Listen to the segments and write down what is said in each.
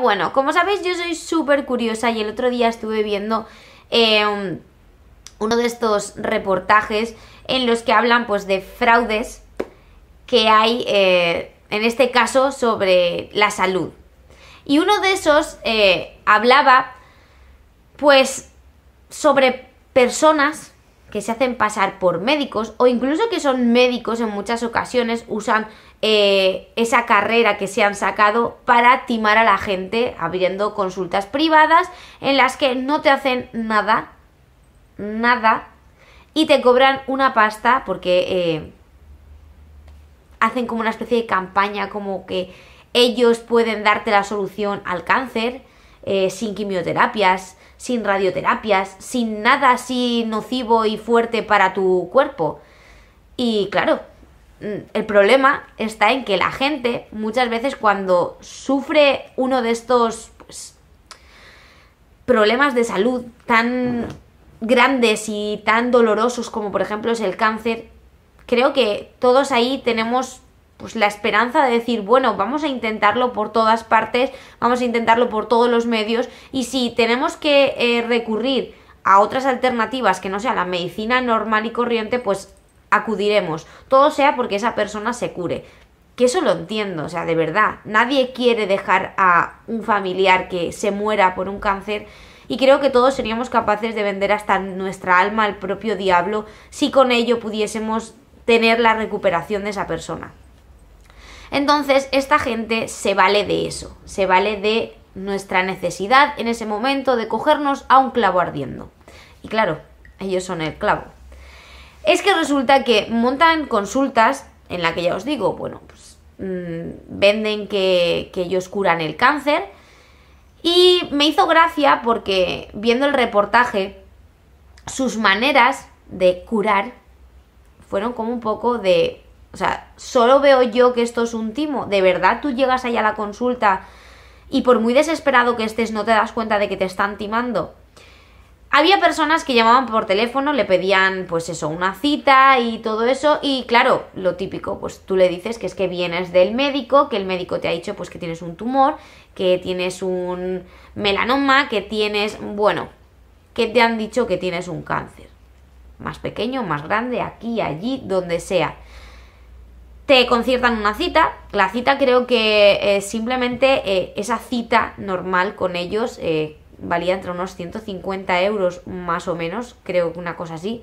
bueno, como sabéis yo soy súper curiosa y el otro día estuve viendo em, uno de estos reportajes en los que hablan pues de fraudes que hay, eh, en este caso, sobre la salud. Y uno de esos eh, hablaba pues sobre personas que se hacen pasar por médicos o incluso que son médicos en muchas ocasiones usan eh, esa carrera que se han sacado para timar a la gente abriendo consultas privadas en las que no te hacen nada, nada, y te cobran una pasta porque eh, hacen como una especie de campaña como que ellos pueden darte la solución al cáncer eh, sin quimioterapias, sin radioterapias, sin nada así nocivo y fuerte para tu cuerpo. Y claro, mm, el problema está en que la gente muchas veces cuando sufre uno de estos pues, problemas de salud tan grandes y tan dolorosos como por ejemplo es el cáncer, creo que todos ahí tenemos pues la esperanza de decir, bueno, vamos a intentarlo por todas partes, vamos a intentarlo por todos los medios y si tenemos que eh, recurrir a otras alternativas que no sea la medicina normal y corriente, pues acudiremos. Todo sea porque esa persona se cure. Que eso lo entiendo, o sea, de verdad, nadie quiere dejar a un familiar que se muera por un cáncer y creo que todos seríamos capaces de vender hasta nuestra alma al propio diablo si con ello pudiésemos tener la recuperación de esa persona. Entonces, esta gente se vale de eso, se vale de nuestra necesidad en ese momento de cogernos a un clavo ardiendo. Y claro, ellos son el clavo. Es que resulta que montan consultas en la que ya os digo, bueno, pues mm, venden que ellos curan el cáncer. Y me hizo gracia porque viendo el reportaje, sus maneras de curar fueron como un poco de o sea, solo veo yo que esto es un timo. De verdad tú llegas allá a la consulta y por muy desesperado que estés no te das cuenta de que te están timando. Había personas que llamaban por teléfono, le pedían pues eso, una cita y todo eso y claro, lo típico, pues tú le dices que es que vienes del médico, que el médico te ha dicho pues que tienes un tumor, que tienes un melanoma, que tienes, bueno, que te han dicho que tienes un cáncer, más pequeño, más grande, aquí, allí, donde sea conciertan una cita. La cita creo que eh, simplemente eh, esa cita normal con ellos eh, valía entre unos 150 euros más o menos, creo que una cosa así.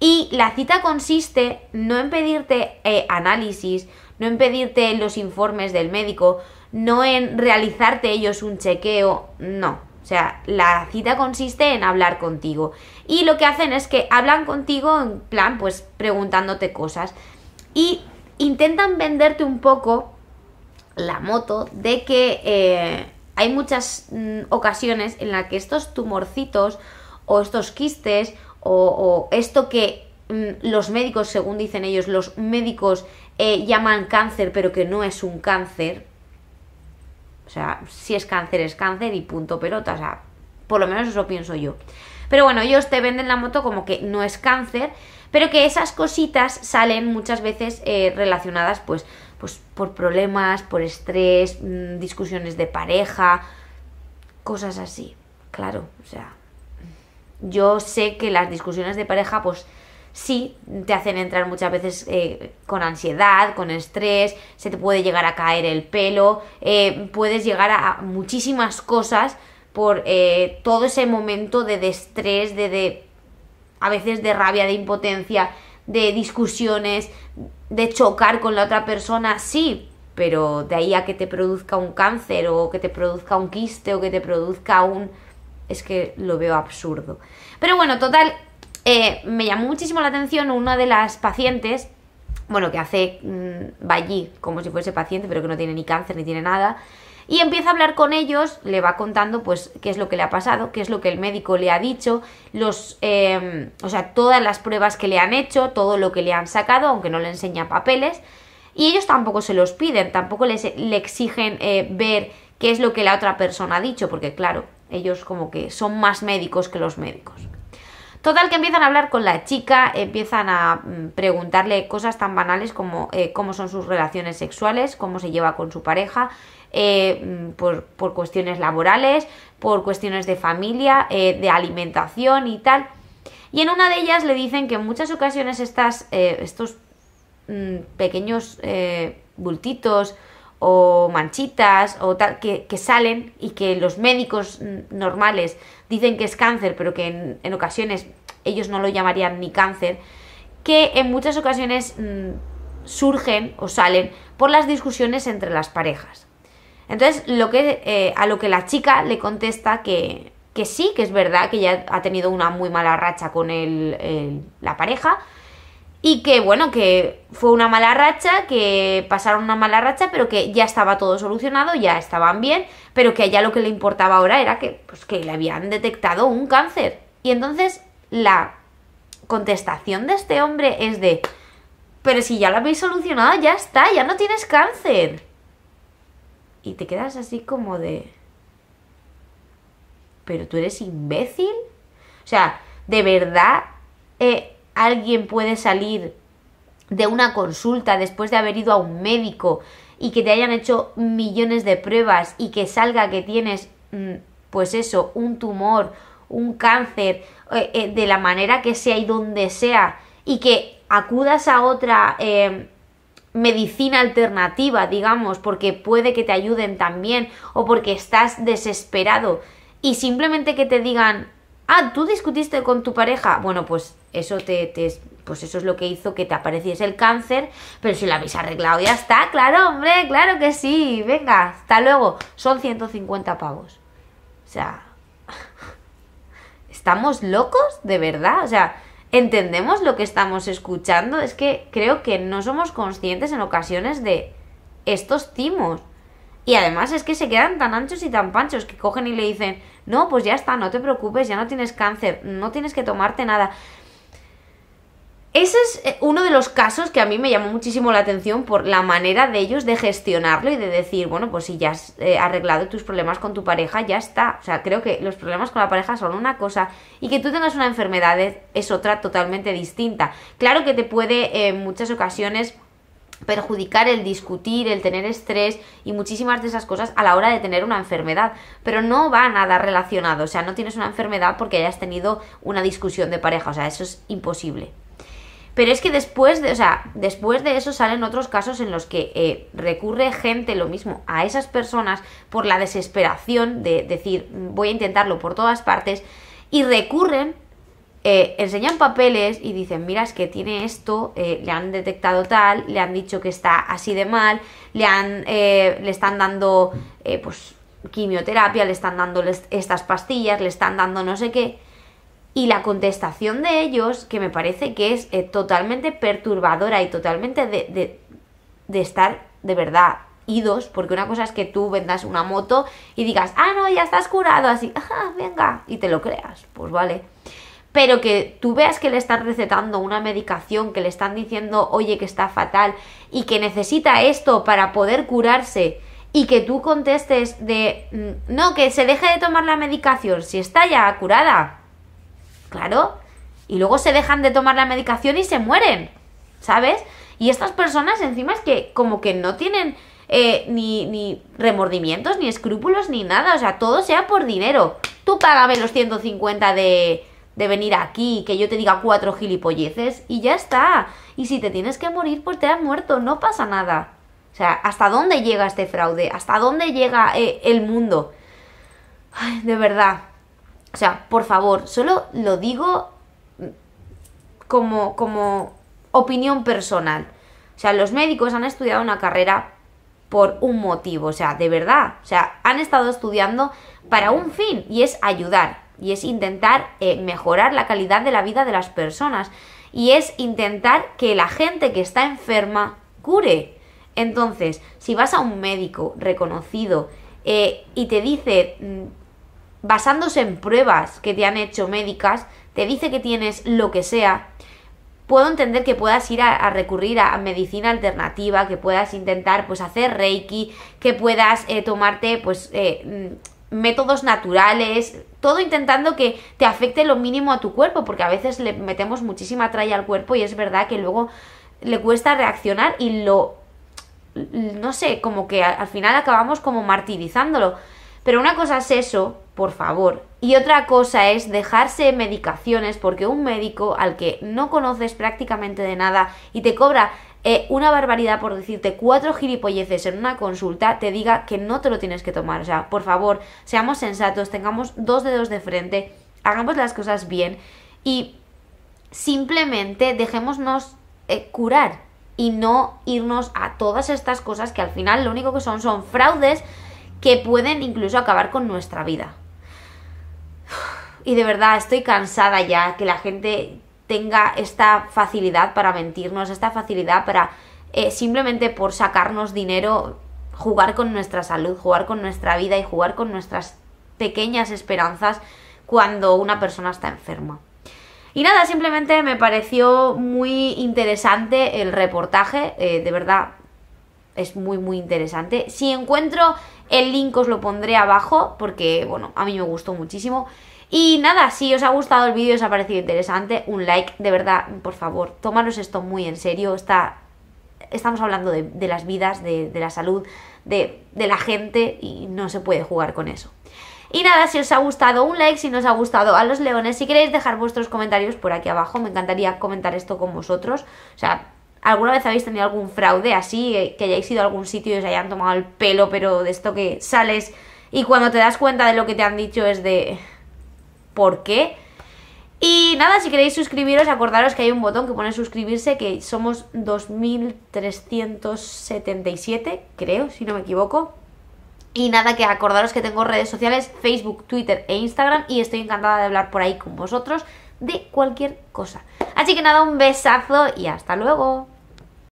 Y la cita consiste no en pedirte análisis, no en pedirte los informes del médico, no en realizarte ellos un chequeo, no. O sea, la cita consiste en hablar contigo. Y lo que hacen es que hablan contigo en plan, pues preguntándote cosas. Y intentan venderte un poco la moto de que eh, hay muchas mm, ocasiones en las que estos tumorcitos o estos quistes o, esto que mm, los médicos, según dicen ellos, los médicos eh, llaman cáncer pero que no es un cáncer. O sea, si es cáncer es cáncer y punto pelota. O sea, por lo menos eso pienso yo. Pero bueno, ellos te venden la moto como que no es cáncer pero que esas cositas salen muchas veces eh, relacionadas pues, pues por problemas, por estrés, mm, discusiones de pareja, cosas así, claro, o sea, yo sé que las discusiones de pareja pues sí te hacen entrar muchas veces eh, con ansiedad, con estrés, se te puede llegar a caer el pelo, eh, puedes llegar a, muchísimas cosas por todo ese momento de, estrés, de a veces de rabia, de impotencia, de discusiones, de chocar con la otra persona, sí, pero de ahí a que te produzca un cáncer o que te produzca un quiste o que te produzca un... es que lo veo absurdo. Pero bueno, total, eh, me llamó muchísimo la atención una de las pacientes, bueno, que hace, mm, va allí como si fuese paciente, pero que no tiene ni cáncer ni tiene nada, y empieza a hablar con ellos, le va contando pues qué es lo que le ha pasado, qué es lo que el médico le ha dicho, los, em, o sea, todas las pruebas que le han hecho, todo lo que le han sacado, aunque no le enseña papeles, y ellos tampoco se los piden, tampoco les, le exigen eh, ver qué es lo que la otra persona ha dicho, porque claro, ellos como que son más médicos que los médicos. Total que empiezan a hablar con la chica, empiezan a mm, preguntarle cosas tan banales como eh, cómo son sus relaciones sexuales, cómo se lleva con su pareja, eh, mm, por, cuestiones laborales, por cuestiones de familia, eh, de alimentación y tal. Y en una de ellas le dicen que en muchas ocasiones estas, eh, estos mm, pequeños bultitos o manchitas que, salen y que los médicos mm, normales dicen que es cáncer, pero que en, ocasiones ellos no lo llamarían ni cáncer, que en muchas ocasiones surgen o salen por las discusiones entre las parejas. Entonces, lo que, eh, a lo que la chica le contesta que, sí, que es verdad, que ya ha tenido una muy mala racha con el, la pareja. Y que bueno, que fue una mala racha, que pasaron una mala racha, pero que ya estaba todo solucionado, ya estaban bien, pero que allá lo que le importaba ahora era que, pues, que le habían detectado un cáncer. Y entonces la contestación de este hombre es de, pero si ya lo habéis solucionado, ya está, ya no tienes cáncer. Y te quedas así como de... ¿Pero tú eres imbécil? O sea, ¿de verdad eh, alguien puede salir de una consulta después de haber ido a un médico y que te hayan hecho millones de pruebas y que salga que tienes, mm, pues eso, un tumor, un cáncer, eh, eh, de la manera que sea y donde sea, y que acudas a otra medicina alternativa, digamos, porque puede que te ayuden también o porque estás desesperado y simplemente que te digan, ah, tú discutiste con tu pareja, bueno, pues eso te, pues eso es lo que hizo que te apareciese el cáncer, pero si lo habéis arreglado ya está, claro, hombre, claro que sí, venga, hasta luego, son 150 pavos. O sea, ¿estamos locos? ¿De verdad? O sea, ¿Entendemos lo que estamos escuchando? Es que creo que no somos conscientes en ocasiones de estos timos. Y además es que se quedan tan anchos y tan panchos que cogen y le dicen, no, pues ya está, no te preocupes, ya no tienes cáncer, no tienes que tomarte nada. Ese es eh, uno de los casos que a mí me llamó muchísimo la atención por la manera de ellos de gestionarlo y de decir, bueno, pues si ya has eh, arreglado tus problemas con tu pareja, ya está. O sea, creo que los problemas con la pareja son una cosa y que tú tengas una enfermedad es, otra totalmente distinta. Claro que te puede eh, en muchas ocasiones perjudicar el discutir, el tener estrés y muchísimas de esas cosas a la hora de tener una enfermedad, pero no va nada relacionado, o sea, no tienes una enfermedad porque hayas tenido una discusión de pareja, o sea, eso es imposible. Pero es que después de, o sea, después de eso salen otros casos en los que eh, recurre gente lo mismo a esas personas por la desesperación de decir voy a intentarlo por todas partes y recurren, eh, enseñan papeles y dicen mira es que tiene esto, eh, le han detectado tal, le han dicho que está así de mal, le han, le están dando pues quimioterapia, le están dando estas pastillas, le están dando no sé qué y la contestación de ellos, que me parece que es eh, totalmente perturbadora y totalmente de, estar de verdad idos, porque una cosa es que tú vendas una moto y digas, ah, no, ya estás curado, así, ajá, venga, y te lo creas, pues vale. Pero que tú veas que le están recetando una medicación, que le están diciendo, oye, que está fatal y que necesita esto para poder curarse, y que tú contestes de, mm, no, que se deje de tomar la medicación, si está ya curada, claro. Y luego se dejan de tomar la medicación y se mueren, ¿sabes? Y estas personas encima es que como que no tienen eh, ni, remordimientos, ni escrúpulos, ni nada. O sea, todo sea por dinero. Tú págame los 150 de, de venir aquí, que yo te diga cuatro gilipolleces y ya está. Y si te tienes que morir, pues te has muerto, no pasa nada. O sea, ¿hasta dónde llega este fraude? ¿Hasta dónde llega eh, el mundo? Ay, de verdad. O sea, por favor, solo lo digo como, como opinión personal. O sea, los médicos han estudiado una carrera por un motivo, o sea, de verdad. O sea, han estado estudiando para un fin y es ayudar, y es intentar eh, mejorar la calidad de la vida de las personas, y es intentar que la gente que está enferma cure. Entonces, si vas a un médico reconocido eh, y te dice mm, basándose en pruebas que te han hecho médicas, te dice que tienes lo que sea, puedo entender que puedas ir a, recurrir a, medicina alternativa, que puedas intentar pues hacer reiki, que puedas eh, tomarte pues eh, mm, métodos naturales, todo intentando que te afecte lo mínimo a tu cuerpo, porque a veces le metemos muchísima tralla al cuerpo y es verdad que luego le cuesta reaccionar y lo no sé, como que al final acabamos como martirizándolo. Pero una cosa es eso por favor. Y otra cosa es dejarse medicaciones porque un médico al que no conoces prácticamente de nada y te cobra eh, una barbaridad por decirte cuatro gilipolleces en una consulta, te diga que no te lo tienes que tomar. O sea, por favor, seamos sensatos, tengamos dos dedos de frente, hagamos las cosas bien y simplemente dejémonos eh, curar y no irnos a todas estas cosas que al final lo único que son son fraudes que pueden incluso acabar con nuestra vida y de verdad estoy cansada ya que la gente tenga esta facilidad para mentirnos, esta facilidad para eh, simplemente por sacarnos dinero jugar con nuestra salud, jugar con nuestra vida y jugar con nuestras pequeñas esperanzas cuando una persona está enferma. Y nada, simplemente me pareció muy interesante el reportaje, eh, de verdad es muy muy interesante. Si encuentro el link os lo pondré abajo porque, bueno, a mí me gustó muchísimo. Y nada, si os ha gustado el vídeo, os ha parecido interesante, un like, de verdad, por favor, tómanos esto muy en serio, está, estamos hablando de, las vidas, de, la salud, de, de la gente y no se puede jugar con eso. Y nada, si os ha gustado un like, si no os ha gustado a los leones, si queréis dejar vuestros comentarios por aquí abajo, me encantaría comentar esto con vosotros. O sea, ¿alguna vez habéis tenido algún fraude así, eh, que hayáis ido a algún sitio y os hayan tomado el pelo, pero de esto que sales y cuando te das cuenta de lo que te han dicho es de por qué. Y nada, si queréis suscribiros, acordaros que hay un botón que pone suscribirse, que somos 2.377, creo, si no me equivoco. Y nada, que acordaros que tengo redes sociales, Facebook, Twitter e Instagram, y estoy encantada de hablar por ahí con vosotros de cualquier cosa. Así que nada, un besazo y hasta luego.